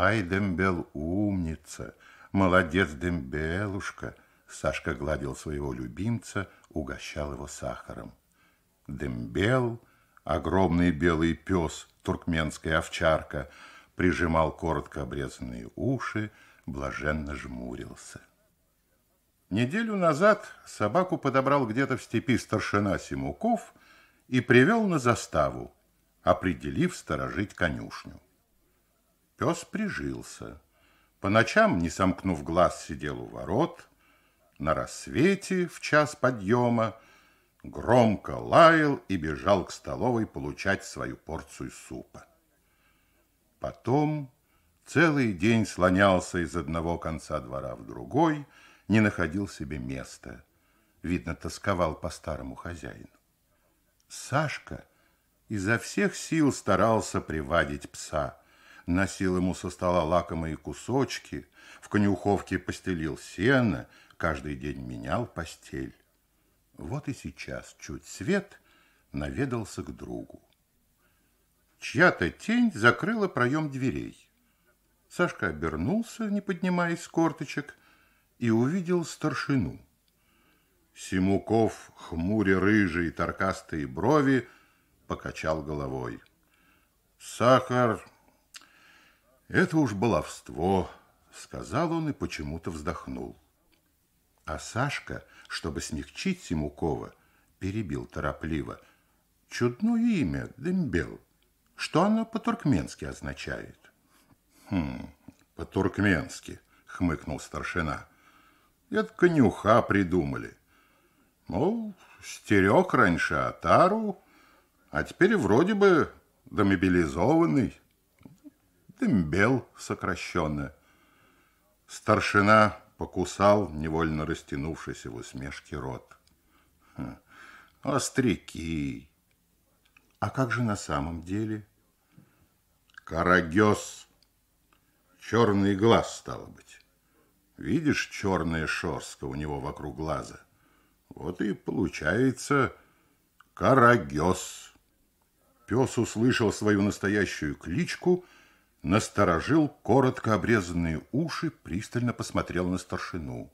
Ай, Дембел, умница! Молодец, Дембелушка!» Сашка гладил своего любимца, угощал его сахаром. Дембел, огромный белый пес, туркменская овчарка, прижимал коротко обрезанные уши, блаженно жмурился. Неделю назад собаку подобрал где-то в степи старшина Симуков и привел на заставу, определив сторожить конюшню. Пес прижился. По ночам, не сомкнув глаз, сидел у ворот. На рассвете, в час подъема, громко лаял и бежал к столовой получать свою порцию супа. Потом целый день слонялся из одного конца двора в другой, не находил себе места. Видно, тосковал по старому хозяину. Сашка изо всех сил старался приводить пса – носил ему со стола лакомые кусочки, в конюховке постелил сено, каждый день менял постель. Вот и сейчас чуть свет наведался к другу. Чья-то тень закрыла проем дверей. Сашка обернулся, не поднимаясь с корточек, и увидел старшину. Симуков, хмуря рыжие таркастые брови, покачал головой. «Сахар это уж баловство, сказал он и почему-то вздохнул. А Сашка, чтобы смягчить Симукова, перебил торопливо. Чудное имя, Дембел. Что оно по-туркменски означает? Хм, по-туркменски, хмыкнул старшина. Это конюха придумали. Мол, стерег раньше Атару, а теперь вроде бы домобилизованный. Дембел сокращенно. Старшина покусал, невольно растянувшийся в усмешке рот. Хм, Острики. А как же на самом деле? Карагес. Черный глаз, стало быть. Видишь, черная шерстка у него вокруг глаза. Вот и получается карагес. Пес услышал свою настоящую кличку — насторожил коротко обрезанные уши, пристально посмотрел на старшину.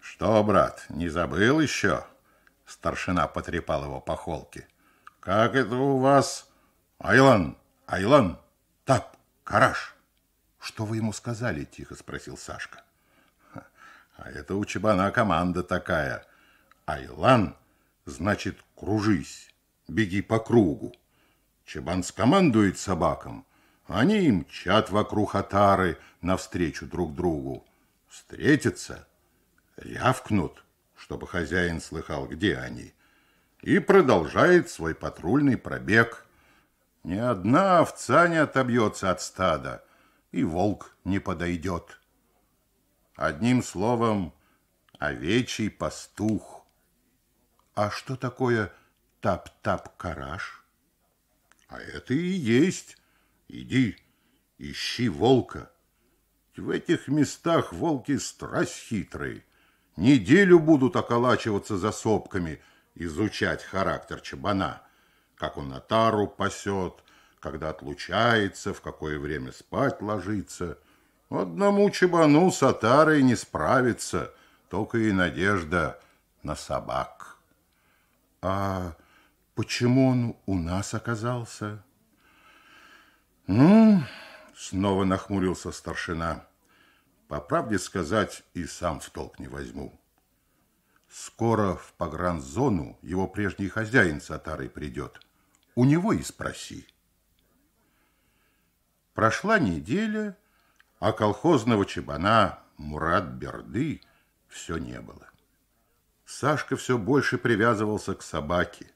«Что, брат, не забыл еще?» Старшина потрепал его по холке. «Как это у вас? Айлан! Айлан! Тап! Караш!» «Что вы ему сказали?» – тихо спросил Сашка. «А это у Чебана команда такая. Айлан, значит, кружись, беги по кругу. Чебан скомандует собакам, они и мчат вокруг отары навстречу друг другу. Встретятся, рявкнут, чтобы хозяин слыхал, где они, и продолжает свой патрульный пробег. Ни одна овца не отобьется от стада, и волк не подойдет. Одним словом, овечий пастух. А что такое тап-тап-караш? А это и есть Иди, ищи волка. В этих местах волки страсть хитрые. Неделю будут околачиваться за сопками, изучать характер чабана, как он отару пасет, когда отлучается, в какое время спать ложится. Одному чабану с отарой не справиться, только и надежда на собак. А почему он у нас оказался? Ну, снова нахмурился старшина. По правде сказать, и сам в толк не возьму. Скоро в погранзону его прежний хозяин с отарой придет. У него и спроси. Прошла неделя, а колхозного чебана Мурат Берды все не было. Сашка все больше привязывался к собаке,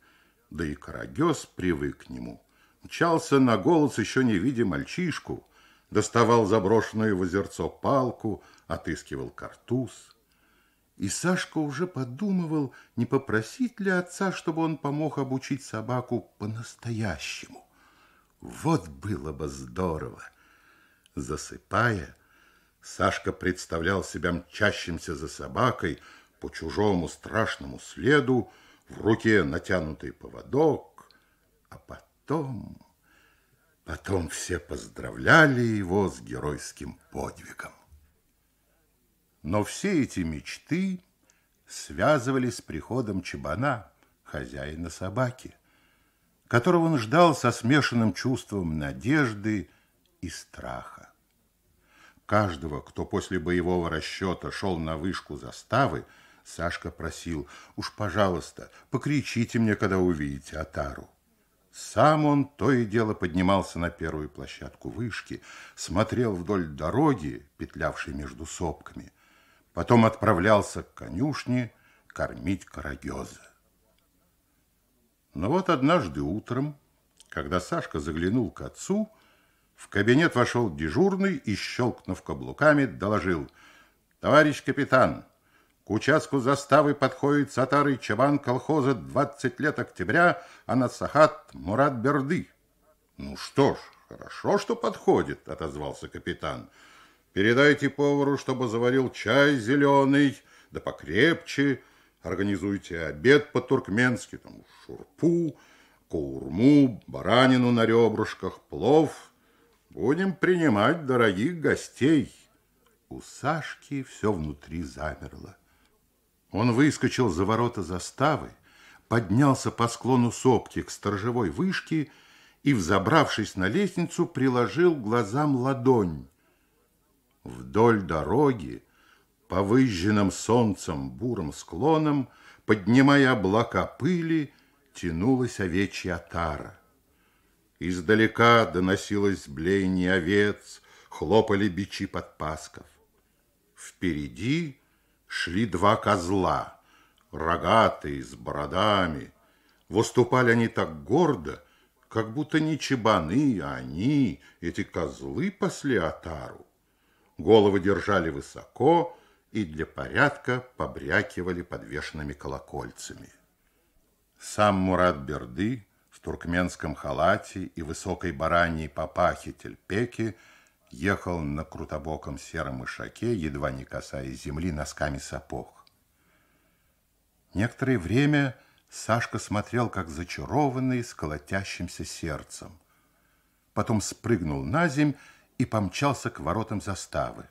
да и карагес привык к нему мчался на голос еще не видя мальчишку, доставал заброшенную в озерцо палку, отыскивал картуз. И Сашка уже подумывал, не попросить ли отца, чтобы он помог обучить собаку по-настоящему. Вот было бы здорово! Засыпая, Сашка представлял себя мчащимся за собакой по чужому страшному следу, в руке натянутый поводок, а потом потом... Потом все поздравляли его с геройским подвигом. Но все эти мечты связывались с приходом Чебана, хозяина собаки, которого он ждал со смешанным чувством надежды и страха. Каждого, кто после боевого расчета шел на вышку заставы, Сашка просил, уж, пожалуйста, покричите мне, когда увидите Атару. Сам он то и дело поднимался на первую площадку вышки, смотрел вдоль дороги, петлявшей между сопками, потом отправлялся к конюшне кормить карагеза. Но вот однажды утром, когда Сашка заглянул к отцу, в кабинет вошел дежурный и, щелкнув каблуками, доложил «Товарищ капитан!» К участку заставы подходит сатары чабан колхоза 20 лет октября Анасахат Мурат Берды. «Ну что ж, хорошо, что подходит», — отозвался капитан. «Передайте повару, чтобы заварил чай зеленый, да покрепче. Организуйте обед по-туркменски, там шурпу, каурму, баранину на ребрышках, плов. Будем принимать дорогих гостей». У Сашки все внутри замерло. Он выскочил за ворота заставы, поднялся по склону сопки к сторожевой вышке и, взобравшись на лестницу, приложил глазам ладонь. Вдоль дороги, по выжженным солнцем бурым склонам, поднимая облака пыли, тянулась овечья тара. Издалека доносилось блеяние овец, хлопали бичи подпасков. Впереди шли два козла, рогатые, с бородами. Выступали они так гордо, как будто не чебаны, а они, эти козлы, пасли отару. Головы держали высоко и для порядка побрякивали подвешенными колокольцами. Сам Мурат Берды в туркменском халате и высокой бараньей папахе тельпеки – ехал на крутобоком сером ишаке, едва не касаясь земли носками сапог. Некоторое время Сашка смотрел, как зачарованный, с колотящимся сердцем. Потом спрыгнул на земь и помчался к воротам заставы,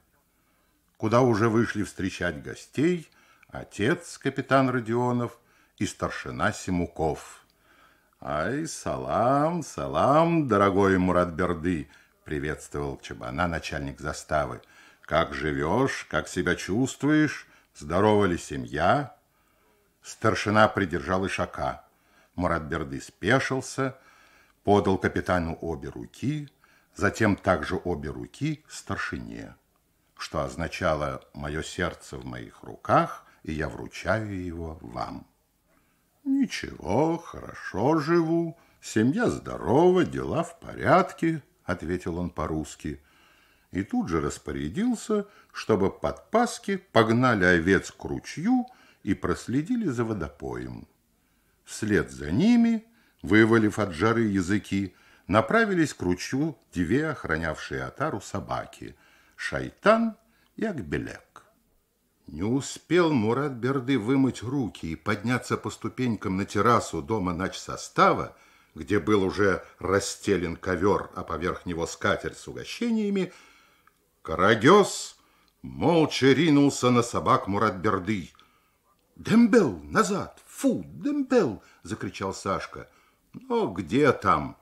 куда уже вышли встречать гостей отец, капитан Родионов, и старшина Симуков. «Ай, салам, салам, дорогой Мурадберды!» приветствовал Чабана начальник заставы. «Как живешь? Как себя чувствуешь? Здорова ли семья?» Старшина придержал ишака. Мурадберды спешился, подал капитану обе руки, затем также обе руки старшине, что означало «мое сердце в моих руках, и я вручаю его вам». «Ничего, хорошо живу, семья здорова, дела в порядке», — ответил он по-русски. И тут же распорядился, чтобы подпаски погнали овец к ручью и проследили за водопоем. Вслед за ними, вывалив от жары языки, направились к ручью две охранявшие атару собаки — Шайтан и Акбелек. Не успел Мурат Берды вымыть руки и подняться по ступенькам на террасу дома ночь состава, где был уже расстелен ковер, а поверх него скатерть с угощениями, Карагес молча ринулся на собак Муратберды. «Дембел, назад! Фу, Дембел!» — закричал Сашка. «Но где там?»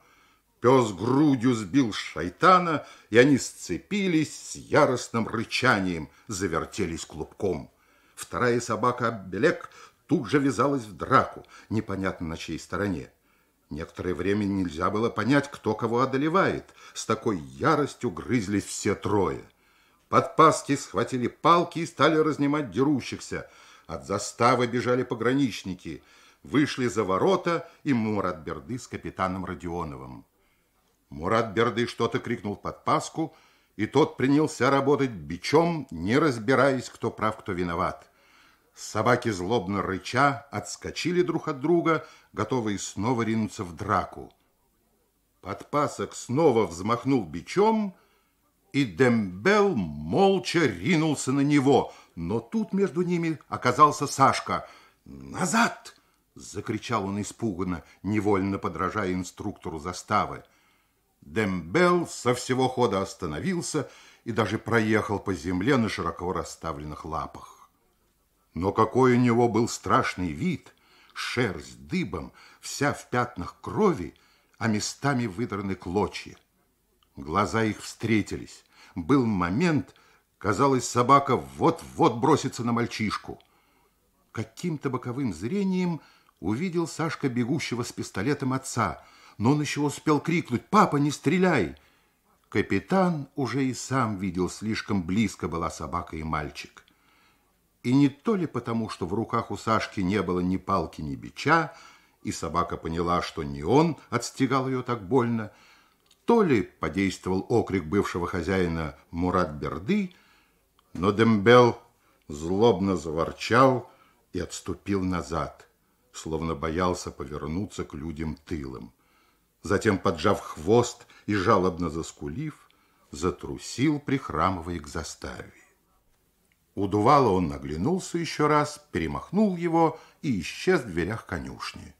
Пес грудью сбил шайтана, и они сцепились с яростным рычанием, завертелись клубком. Вторая собака Белек тут же ввязалась в драку, непонятно на чьей стороне. Некоторое время нельзя было понять, кто кого одолевает. С такой яростью грызлись все трое. Подпаски схватили палки и стали разнимать дерущихся. От заставы бежали пограничники. Вышли за ворота и Мурат Берды с капитаном Родионовым. Мурат Берды что-то крикнул под паску, и тот принялся работать бичом, не разбираясь, кто прав, кто виноват. Собаки злобно рыча отскочили друг от друга, готовые снова ринуться в драку. Подпасок снова взмахнул бичом, и Дембел молча ринулся на него. Но тут между ними оказался Сашка. «Назад!» — закричал он испуганно, невольно подражая инструктору заставы. Дембел со всего хода остановился и даже проехал по земле на широко расставленных лапах. Но какой у него был страшный вид! Шерсть дыбом, вся в пятнах крови, а местами выдраны клочья. Глаза их встретились. Был момент, казалось, собака вот-вот бросится на мальчишку. Каким-то боковым зрением увидел Сашка бегущего с пистолетом отца, но он еще успел крикнуть «Папа, не стреляй!» Капитан уже и сам видел, слишком близко была собака и мальчик. И не то ли потому, что в руках у Сашки не было ни палки, ни бича, и собака поняла, что не он отстегал ее так больно, то ли подействовал окрик бывшего хозяина Мурат Берды, но Дембел злобно заворчал и отступил назад, словно боялся повернуться к людям тылом. Затем, поджав хвост и жалобно заскулив, затрусил, прихрамывая к заставе. Удувало, он наглянулся еще раз, перемахнул его и исчез в дверях конюшни.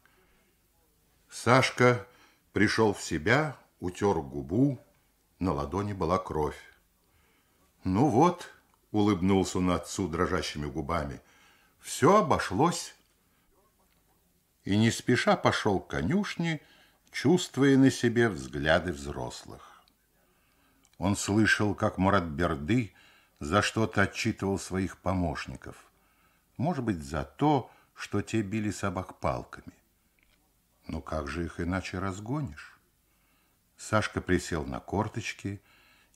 Сашка пришел в себя, утер губу, на ладони была кровь. «Ну вот», — улыбнулся он отцу дрожащими губами, — «все обошлось». И не спеша пошел к конюшне, чувствуя на себе взгляды взрослых. Он слышал, как Муратберды за что-то отчитывал своих помощников. Может быть, за то, что те били собак палками. Но как же их иначе разгонишь? Сашка присел на корточки,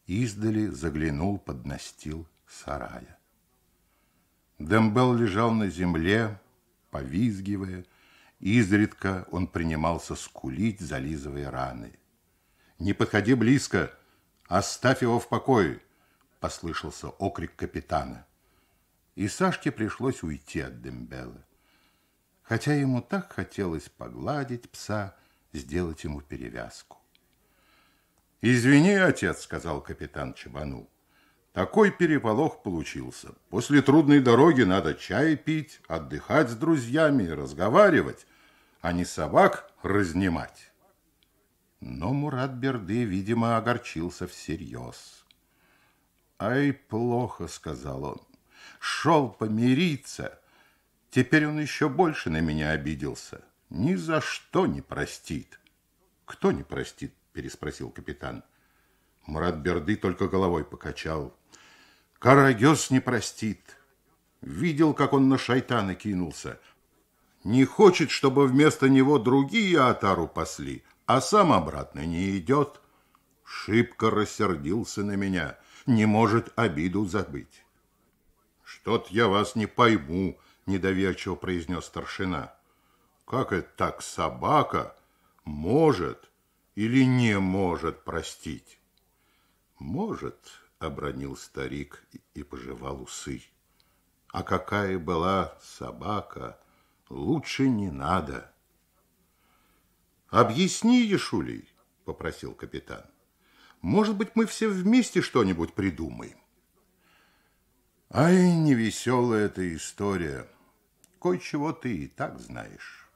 издали заглянул под настил сарая. Дембел лежал на земле, повизгивая, изредка он принимался скулить, зализывая раны. «Не подходи близко! Оставь его в покое!» — послышался окрик капитана. И Сашке пришлось уйти от Дембела. Хотя ему так хотелось погладить пса, сделать ему перевязку. «Извини, отец», — сказал капитан Чабану. «Такой переполох получился. После трудной дороги надо чай пить, отдыхать с друзьями, разговаривать, а не собак разнимать». Но Мурат Берды, видимо, огорчился всерьез. «Ай, плохо», — сказал он. «Шел помириться. Теперь он еще больше на меня обиделся. Ни за что не простит». «Кто не простит?» — переспросил капитан. Мурат Берды только головой покачал. «Карагес не простит. Видел, как он на шайтана кинулся. Не хочет, чтобы вместо него другие атару пасли, а сам обратно не идет. Шибко рассердился на меня» не может обиду забыть. «Что-то я вас не пойму», – недоверчиво произнес старшина. «Как это так собака может или не может простить?» «Может», – обронил старик и пожевал усы. «А какая была собака, лучше не надо». «Объясни, Ешулей», – попросил капитан. Может быть, мы все вместе что-нибудь придумаем. Ай, невеселая эта история. Кое-чего ты и так знаешь.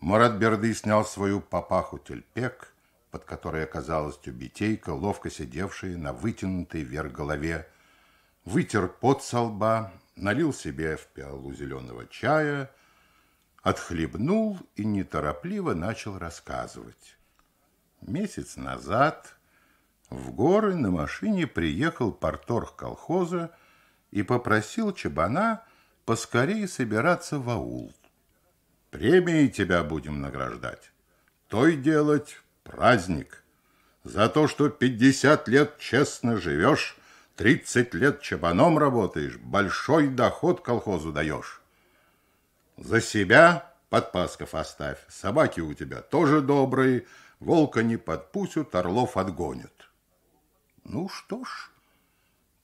Марат Берды снял свою папаху тельпек, под которой оказалась тюбетейка, ловко сидевшая на вытянутой вверх голове, вытер пот со лба, налил себе в пиалу зеленого чая, отхлебнул и неторопливо начал рассказывать. Месяц назад в горы на машине приехал порторг колхоза и попросил Чабана поскорее собираться в аул. Премии тебя будем награждать. Той делать праздник. За то, что 50 лет честно живешь, 30 лет чабаном работаешь, большой доход колхозу даешь. За себя подпасков оставь, собаки у тебя тоже добрые, волка не подпустят, орлов отгонят. Ну что ж,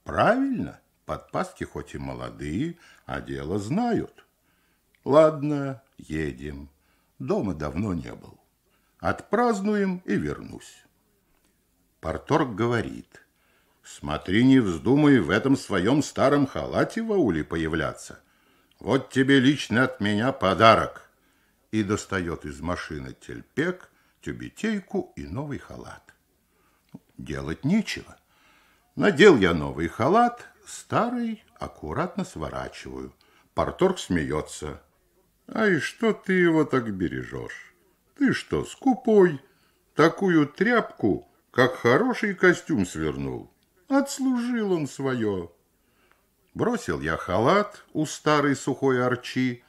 правильно, подпаски хоть и молодые, а дело знают. Ладно, едем. Дома давно не был. Отпразднуем и вернусь. Порторг говорит, смотри, не вздумай в этом своем старом халате в ауле появляться. Вот тебе лично от меня подарок. И достает из машины тельпек, тюбетейку и новый халат. Ну, делать нечего. Надел я новый халат, старый аккуратно сворачиваю. парторг смеется. а и что ты его так бережешь? Ты что, скупой? Такую тряпку, как хороший костюм свернул. Отслужил он свое». Бросил я халат у старой сухой арчи.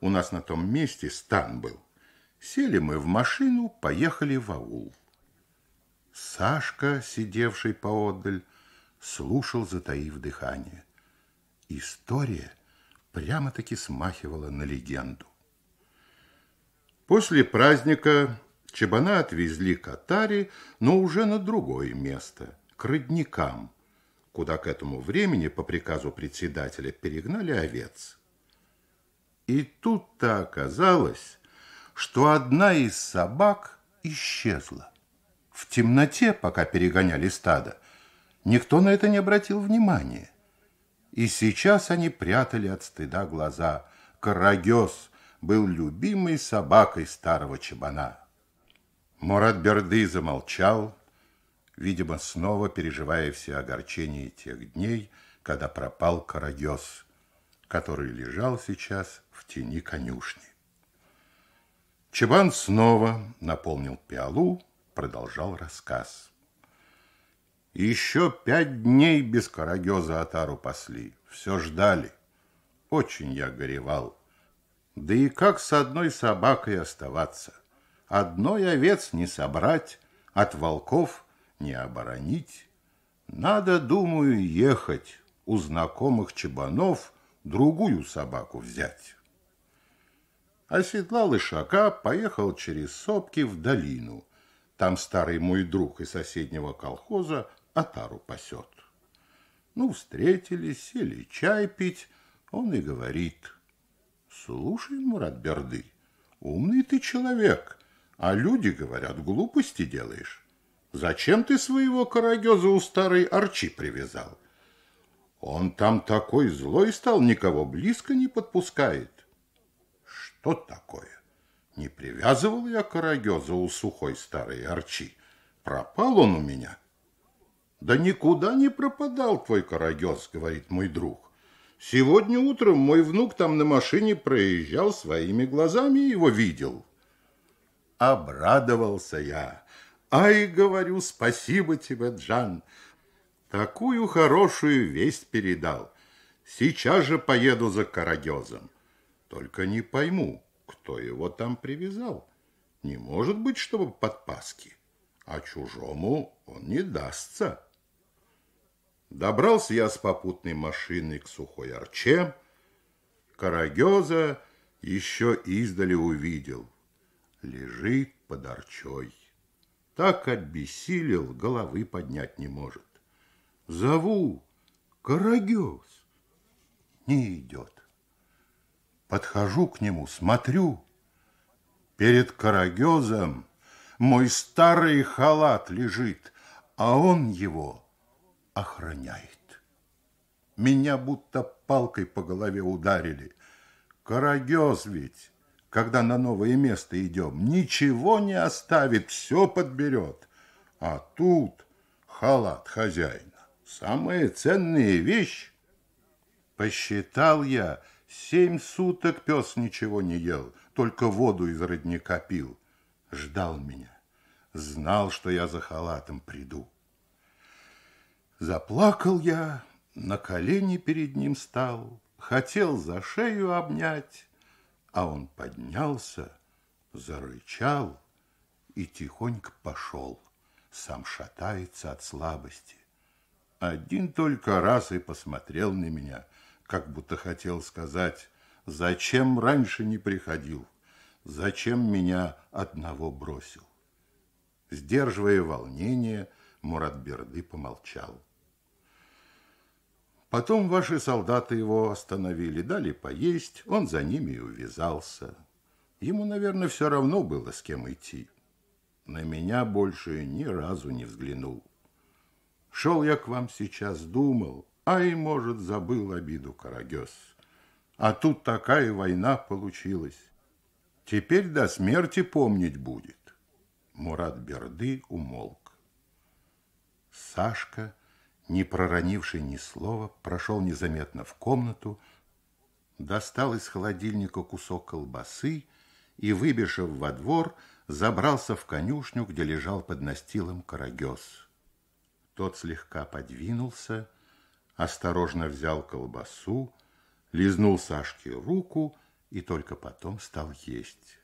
У нас на том месте стан был. Сели мы в машину, поехали в аул. Сашка, сидевший поодаль, слушал, затаив дыхание. История прямо-таки смахивала на легенду. После праздника Чабана отвезли к Атаре, но уже на другое место, к родникам, куда к этому времени по приказу председателя перегнали овец. И тут-то оказалось, что одна из собак исчезла. В темноте, пока перегоняли стадо, никто на это не обратил внимания. И сейчас они прятали от стыда глаза. Карагес был любимой собакой старого чабана. Мурат Берды замолчал, видимо, снова переживая все огорчения тех дней, когда пропал Карагес, который лежал сейчас в тени конюшни. Чебан снова наполнил пиалу, продолжал рассказ. Еще пять дней без Карагеза отару пасли. Все ждали. Очень я горевал. Да и как с одной собакой оставаться? Одной овец не собрать, от волков не оборонить. Надо, думаю, ехать, у знакомых чебанов другую собаку взять» оседлал ишака, поехал через сопки в долину. Там старый мой друг из соседнего колхоза отару пасет. Ну, встретились, сели чай пить, он и говорит. Слушай, Мурат Берды, умный ты человек, а люди, говорят, глупости делаешь. Зачем ты своего карагеза у старой арчи привязал? Он там такой злой стал, никого близко не подпускает. Что такое? Не привязывал я Карагеза у сухой старой арчи. Пропал он у меня. Да никуда не пропадал твой Карагез, говорит мой друг. Сегодня утром мой внук там на машине проезжал своими глазами и его видел. Обрадовался я. Ай, говорю, спасибо тебе, Джан. Такую хорошую весть передал. Сейчас же поеду за Карагезом. Только не пойму, кто его там привязал. Не может быть, чтобы подпаски, а чужому он не дастся. Добрался я с попутной машины к сухой арче. Карагеза еще издали увидел. Лежит под арчой. Так обессилел, головы поднять не может. Зову Карагез. Не идет. Подхожу к нему, смотрю. Перед карагезом мой старый халат лежит, а он его охраняет. Меня будто палкой по голове ударили. Карагез ведь, когда на новое место идем, ничего не оставит, все подберет. А тут халат хозяина. Самая ценная вещь. Посчитал я, Семь суток пес ничего не ел, только воду из родника пил. Ждал меня, знал, что я за халатом приду. Заплакал я, на колени перед ним стал, хотел за шею обнять, а он поднялся, зарычал и тихонько пошел, сам шатается от слабости. Один только раз и посмотрел на меня – как будто хотел сказать, «Зачем раньше не приходил? Зачем меня одного бросил?» Сдерживая волнение, Муратберды помолчал. Потом ваши солдаты его остановили, дали поесть, он за ними и увязался. Ему, наверное, все равно было, с кем идти. На меня больше ни разу не взглянул. Шел я к вам сейчас, думал, а и, может, забыл обиду Карагес. А тут такая война получилась. Теперь до смерти помнить будет. Мурат Берды умолк. Сашка, не проронивший ни слова, прошел незаметно в комнату, достал из холодильника кусок колбасы и, выбежав во двор, забрался в конюшню, где лежал под настилом карагес. Тот слегка подвинулся, осторожно взял колбасу, лизнул Сашке руку и только потом стал есть.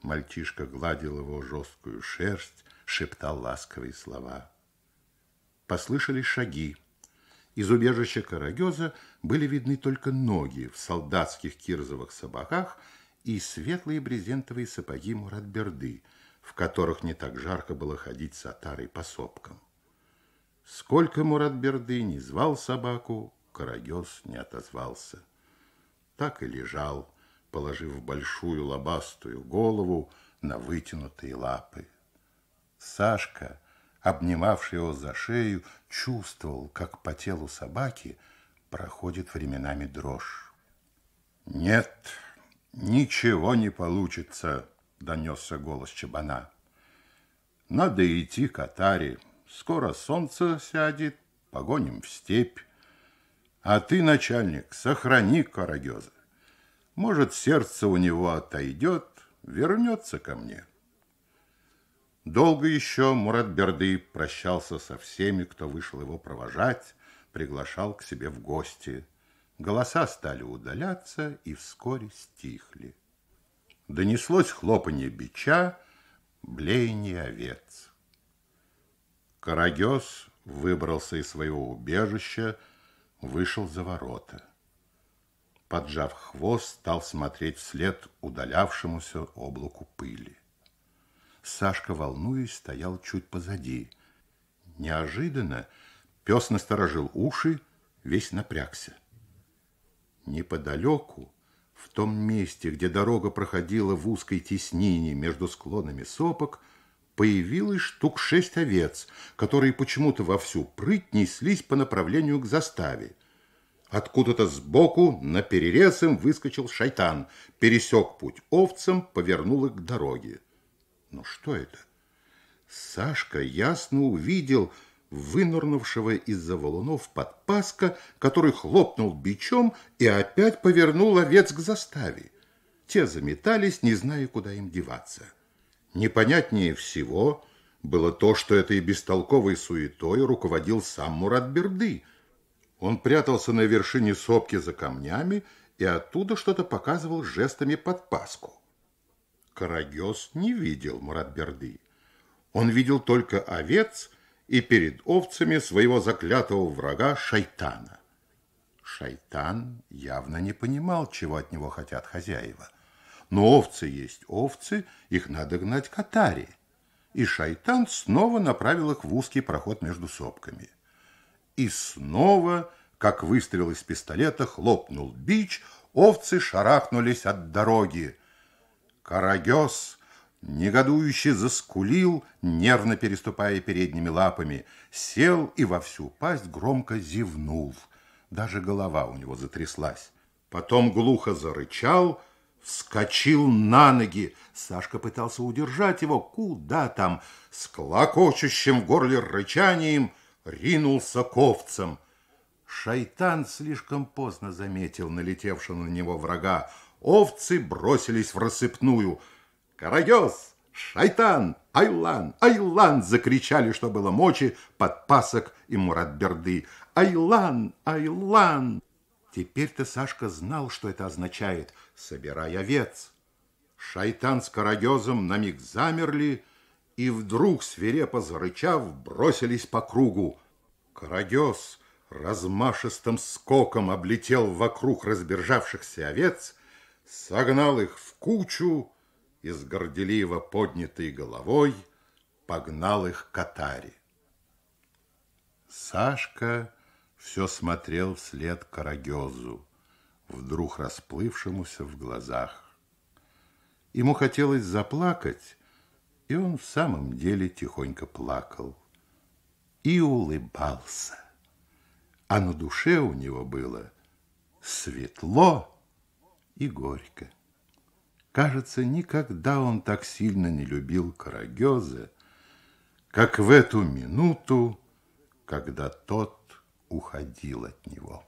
Мальчишка гладил его жесткую шерсть, шептал ласковые слова. Послышались шаги. Из убежища Карагеза были видны только ноги в солдатских кирзовых сапогах и светлые брезентовые сапоги Муратберды, в которых не так жарко было ходить с отарой по сопкам. Сколько Муратберды не звал собаку, Карагез не отозвался. Так и лежал, положив большую лобастую голову на вытянутые лапы. Сашка, обнимавший его за шею, чувствовал, как по телу собаки проходит временами дрожь. «Нет, ничего не получится», — донесся голос Чабана. «Надо идти к Атаре, Скоро солнце сядет, погоним в степь. А ты, начальник, сохрани Карагеза. Может, сердце у него отойдет, вернется ко мне. Долго еще Мурат Берды прощался со всеми, кто вышел его провожать, приглашал к себе в гости. Голоса стали удаляться и вскоре стихли. Донеслось хлопанье бича, блеяние овец. Карагес выбрался из своего убежища, вышел за ворота. Поджав хвост, стал смотреть вслед удалявшемуся облаку пыли. Сашка, волнуясь, стоял чуть позади. Неожиданно пес насторожил уши, весь напрягся. Неподалеку, в том месте, где дорога проходила в узкой теснине между склонами сопок, появилось штук шесть овец, которые почему-то вовсю прыть неслись по направлению к заставе. Откуда-то сбоку на перерез им выскочил шайтан, пересек путь овцам, повернул их к дороге. Но ну что это? Сашка ясно увидел вынырнувшего из-за валунов подпаска, который хлопнул бичом и опять повернул овец к заставе. Те заметались, не зная, куда им деваться. Непонятнее всего было то, что этой бестолковой суетой руководил сам Мурадберды. Он прятался на вершине сопки за камнями и оттуда что-то показывал жестами подпаску. паску. не видел Мурадберды. Он видел только овец и перед овцами своего заклятого врага Шайтана. Шайтан явно не понимал, чего от него хотят хозяева – но овцы есть овцы, их надо гнать к Атаре. И шайтан снова направил их в узкий проход между сопками. И снова, как выстрел из пистолета, хлопнул бич, овцы шарахнулись от дороги. Карагес негодующе заскулил, нервно переступая передними лапами, сел и во всю пасть громко зевнул. Даже голова у него затряслась. Потом глухо зарычал — вскочил на ноги. Сашка пытался удержать его. Куда там? С клокочущим в горле рычанием ринулся ковцем. Шайтан слишком поздно заметил налетевшего на него врага. Овцы бросились в рассыпную. «Карагез! Шайтан! Айлан! Айлан!» закричали, что было мочи, подпасок и Муратберды. «Айлан! Айлан!» Теперь-то Сашка знал, что это означает – Собирая овец. Шайтан с карагезом на миг замерли и вдруг, свирепо зарычав, бросились по кругу. Карагез размашистым скоком облетел вокруг разбежавшихся овец, согнал их в кучу и с горделиво поднятой головой погнал их к Атаре. Сашка все смотрел вслед Карагезу вдруг расплывшемуся в глазах. Ему хотелось заплакать, и он в самом деле тихонько плакал и улыбался. А на душе у него было светло и горько. Кажется, никогда он так сильно не любил Карагёза, как в эту минуту, когда тот уходил от него.